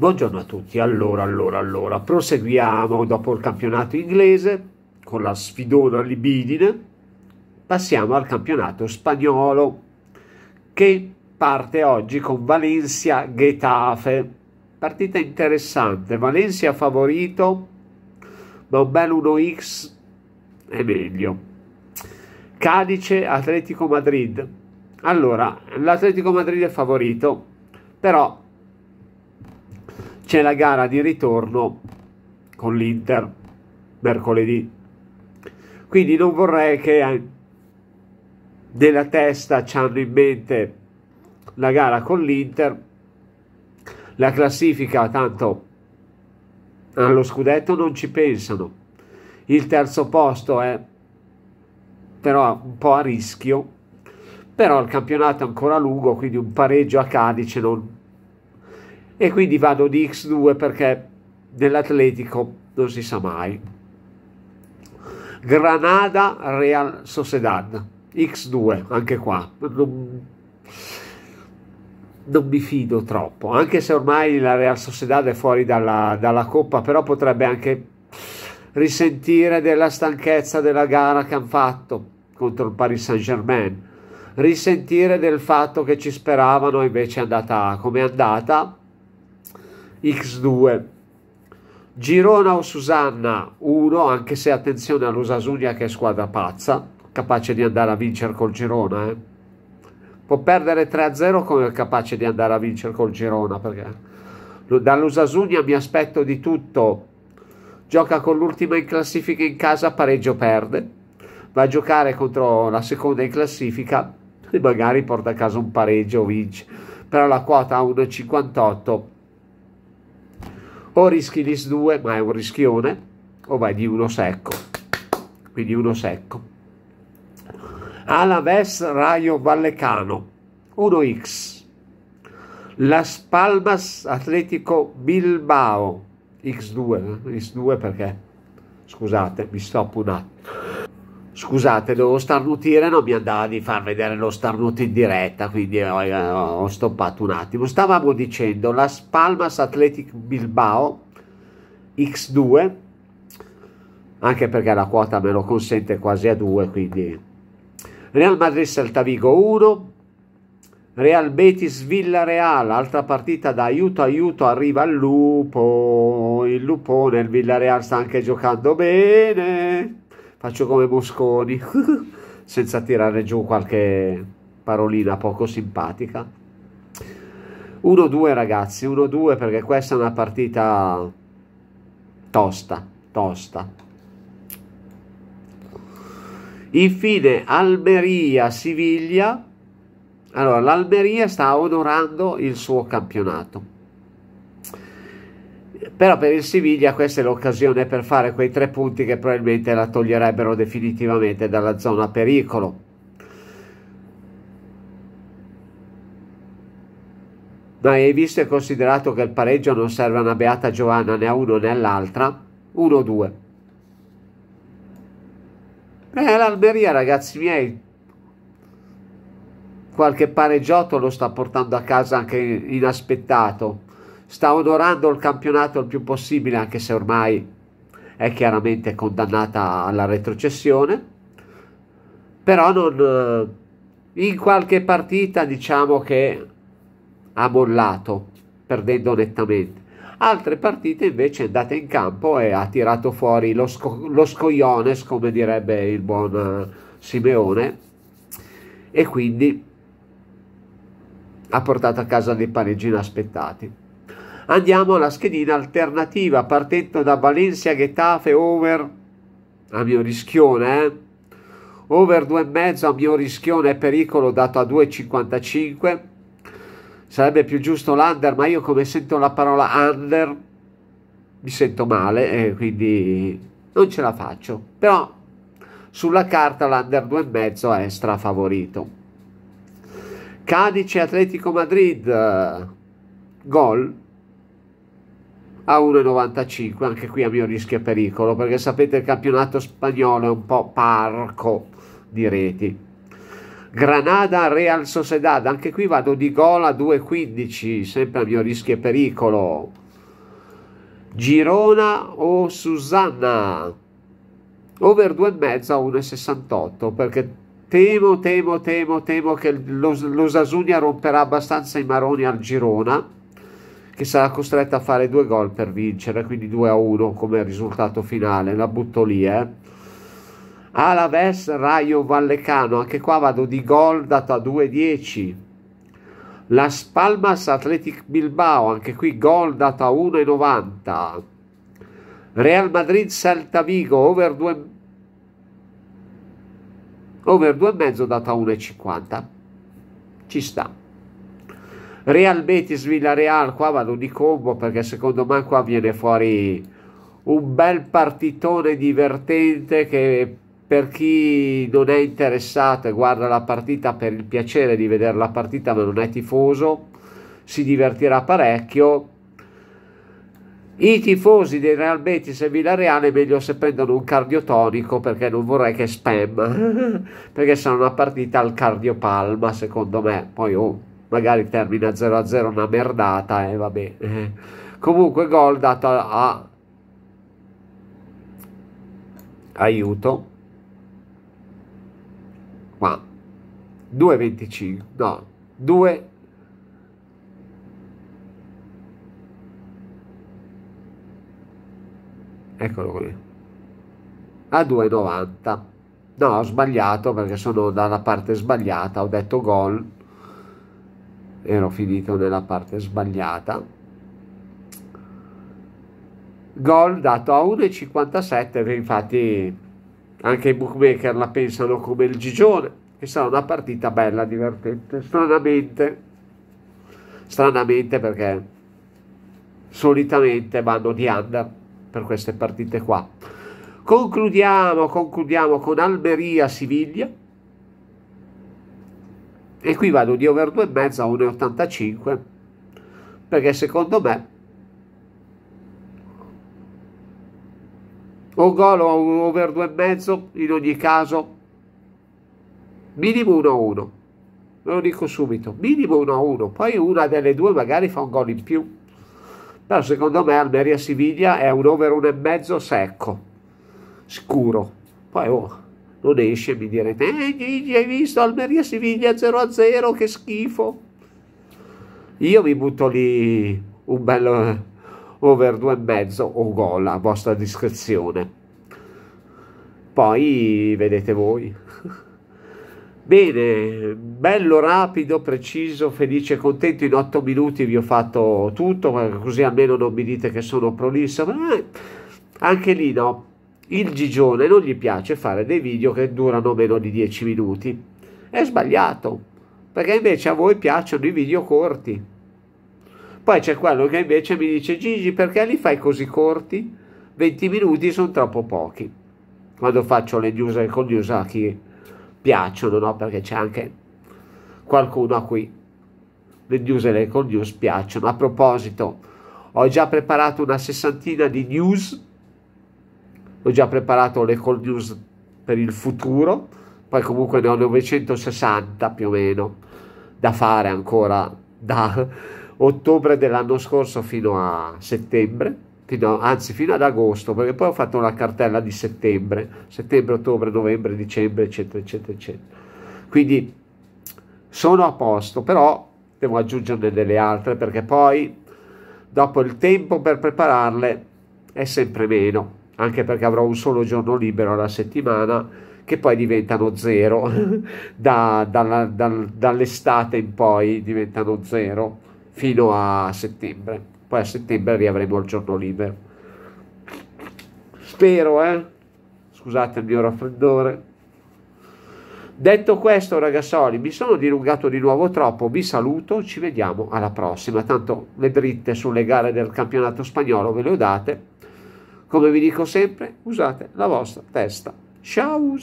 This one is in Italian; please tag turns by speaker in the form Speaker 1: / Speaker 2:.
Speaker 1: Buongiorno a tutti, allora, allora, allora, proseguiamo dopo il campionato inglese con la sfidona libidine, passiamo al campionato spagnolo che parte oggi con Valencia-Getafe, partita interessante, Valencia favorito, ma un bel 1x è meglio. Cadice-Atletico Madrid, allora, l'Atletico Madrid è favorito, però c'è la gara di ritorno con l'Inter mercoledì. Quindi non vorrei che nella testa ci hanno in mente la gara con l'Inter, la classifica tanto allo scudetto non ci pensano. Il terzo posto è però un po' a rischio, però il campionato è ancora lungo, quindi un pareggio a Cadice non, e quindi vado di X2 perché nell'atletico non si sa mai. Granada Real Sociedad X2 anche qua non, non, mi fido troppo anche se ormai la Real Sociedad è fuori dalla, dalla coppa però potrebbe anche risentire della stanchezza della gara che hanno fatto contro il Paris Saint Germain risentire del fatto che ci speravano invece è andata come è andata X2. Girona o Susanna 1, anche se attenzione all'Usasugna che è squadra pazza, capace di andare a vincere col Girona. Eh. Può perdere 3-0 come è capace di andare a vincere col Girona, perché dall'Usasugna mi aspetto di tutto. Gioca con l'ultima in classifica in casa, pareggio perde. Va a giocare contro la seconda in classifica e magari porta a casa un pareggio vince. Però la quota 1,58 o rischi l'IS 2 ma è un rischione o vai di uno secco quindi uno secco Alaves Rayo Vallecano 1x Las Palmas Atletico Bilbao x2 eh? x2 perché scusate mi stoppo un attimo Scusate, devo starnutire, non mi andava di far vedere lo starnuto in diretta, quindi ho, ho stoppato un attimo. Stavamo dicendo la Spalmas Athletic Bilbao X2, anche perché la quota me lo consente quasi a 2, quindi Real Madrid Salta Vigo 1, Real Betis Villareal, altra partita da aiuto aiuto arriva il lupo, il lupone, il Villareal sta anche giocando bene faccio come Mosconi, senza tirare giù qualche parolina poco simpatica. 1-2 ragazzi, 1-2 perché questa è una partita tosta, tosta. Infine Almeria-Siviglia. Allora, l'Almeria sta onorando il suo campionato però per il Siviglia questa è l'occasione per fare quei tre punti che probabilmente la toglierebbero definitivamente dalla zona pericolo. Ma hai visto e considerato che il pareggio non serve a una beata Giovanna né a uno né all'altra? 1-2. È eh, l'Almeria, ragazzi miei, qualche pareggiotto lo sta portando a casa anche inaspettato sta onorando il campionato il più possibile, anche se ormai è chiaramente condannata alla retrocessione, però non, eh, in qualche partita diciamo che ha mollato, perdendo nettamente. Altre partite invece è andata in campo e ha tirato fuori lo, sco- lo scogliones, come direbbe il buon eh, Simeone, e quindi ha portato a casa dei pareggi inaspettati. Andiamo alla schedina alternativa partendo da Valencia Getafe over a mio rischione, eh? over 2,5 a mio rischione pericolo dato a 2,55. Sarebbe più giusto l'under, ma io come sento la parola under mi sento male e eh, quindi non ce la faccio. Però sulla carta l'under 2,5 è strafavorito. Cadice Atletico Madrid, gol a 1,95 anche qui a mio rischio e pericolo perché sapete il campionato spagnolo è un po' parco di reti Granada Real Sociedad anche qui vado di gol a 2,15 sempre a mio rischio e pericolo Girona o Susanna over 2,5 a 1,68 perché temo temo temo temo che l'Osasunia romperà abbastanza i maroni al Girona che sarà costretta a fare due gol per vincere, quindi 2 a 1 come risultato finale, la butto lì. Eh. Alaves Rayo Vallecano, anche qua vado di gol data 2-10. La Spalmas Athletic Bilbao, anche qui gol data 1,90. Real Madrid Celta Vigo, over 2 over 2,5 data 1,50. Ci sta. Real Betis Villareal, qua vado di combo perché secondo me qua viene fuori un bel partitone divertente che per chi non è interessato e guarda la partita per il piacere di vedere la partita ma non è tifoso si divertirà parecchio i tifosi del Real Betis e Villareal è meglio se prendono un cardiotonico perché non vorrei che spam perché sarà una partita al cardiopalma secondo me poi oh magari termina 0-0 una merdata e eh, vabbè. Comunque gol dato a... Aiuto. qua 2-25, no, 2 Eccolo qui. A 2,90. No, ho sbagliato perché sono dalla parte sbagliata, ho detto gol ero finito nella parte sbagliata. Gol dato a 1,57, infatti anche i bookmaker la pensano come il Gigione, che sarà una partita bella, divertente, stranamente. Stranamente perché solitamente vanno di under per queste partite qua. Concludiamo, concludiamo con Almeria-Siviglia e qui vado di over 2,5 a 1,85 perché secondo me o gol o un over 2,5 in ogni caso minimo 1 1 ve lo dico subito minimo 1 1 poi una delle due magari fa un gol in più però secondo me Almeria-Siviglia è un over 1,5 secco scuro poi oh non esce, e mi direte, eh Gigi hai visto Almeria-Siviglia 0-0, che schifo. Io vi butto lì un bel eh, over mezzo o gol a vostra discrezione. Poi vedete voi. Bene, bello, rapido, preciso, felice e contento. In 8 minuti vi ho fatto tutto, così almeno non mi dite che sono prolisso. Ma eh, anche lì no, il gigione non gli piace fare dei video che durano meno di 10 minuti. È sbagliato, perché invece a voi piacciono i video corti. Poi c'è quello che invece mi dice Gigi perché li fai così corti? 20 minuti sono troppo pochi. Quando faccio le news e con news a chi piacciono, no? Perché c'è anche qualcuno a cui le news e le con news piacciono. A proposito, ho già preparato una sessantina di news ho già preparato le call news per il futuro, poi comunque ne ho 960 più o meno da fare ancora da ottobre dell'anno scorso fino a settembre, fino, anzi fino ad agosto, perché poi ho fatto una cartella di settembre, settembre, ottobre, novembre, dicembre, eccetera, eccetera, eccetera. Quindi sono a posto, però devo aggiungerne delle altre perché poi dopo il tempo per prepararle è sempre meno anche perché avrò un solo giorno libero alla settimana, che poi diventano zero, da, dalla, dal, dall'estate in poi diventano zero, fino a settembre. Poi a settembre riavremo il giorno libero. Spero, eh? Scusate il mio raffreddore. Detto questo, ragazzoli, mi sono dilungato di nuovo troppo, vi saluto, ci vediamo alla prossima. Tanto le dritte sulle gare del campionato spagnolo ve le ho date come vi dico sempre, usate la vostra testa. Ciao!